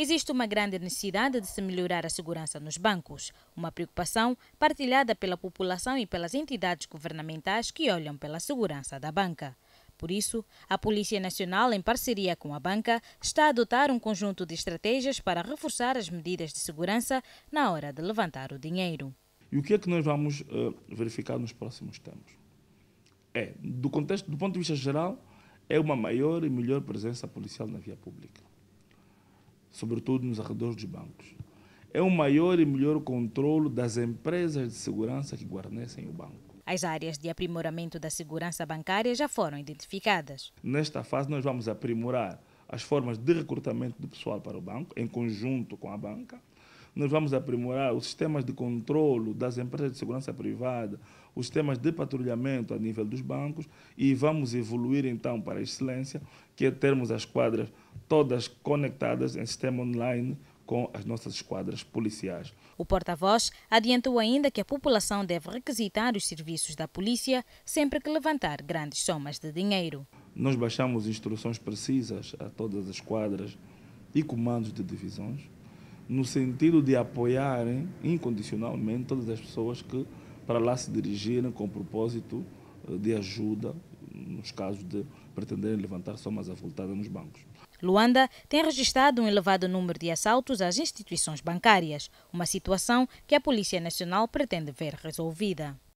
existe uma grande necessidade de se melhorar a segurança nos bancos, uma preocupação partilhada pela população e pelas entidades governamentais que olham pela segurança da banca. Por isso, a Polícia Nacional, em parceria com a banca, está a adotar um conjunto de estratégias para reforçar as medidas de segurança na hora de levantar o dinheiro. E o que é que nós vamos uh, verificar nos próximos tempos? É, do contexto, do ponto de vista geral, é uma maior e melhor presença policial na via pública sobretudo nos arredores dos bancos. É um maior e melhor controle das empresas de segurança que guarnecem o banco. As áreas de aprimoramento da segurança bancária já foram identificadas. Nesta fase, nós vamos aprimorar as formas de recrutamento do pessoal para o banco, em conjunto com a banca, nós vamos aprimorar os sistemas de controlo das empresas de segurança privada, os sistemas de patrulhamento a nível dos bancos e vamos evoluir então para a excelência, que é termos as quadras todas conectadas em sistema online com as nossas esquadras policiais. O porta-voz adiantou ainda que a população deve requisitar os serviços da polícia sempre que levantar grandes somas de dinheiro. Nós baixamos instruções precisas a todas as quadras e comandos de divisões no sentido de apoiarem incondicionalmente todas as pessoas que para lá se dirigirem com propósito eh, de ajuda nos casos de pretenderem levantar somas avultadas nos bancos. Luanda tem registrado um elevado número de assaltos às instituições bancárias, uma situação que a Polícia Nacional pretende ver resolvida.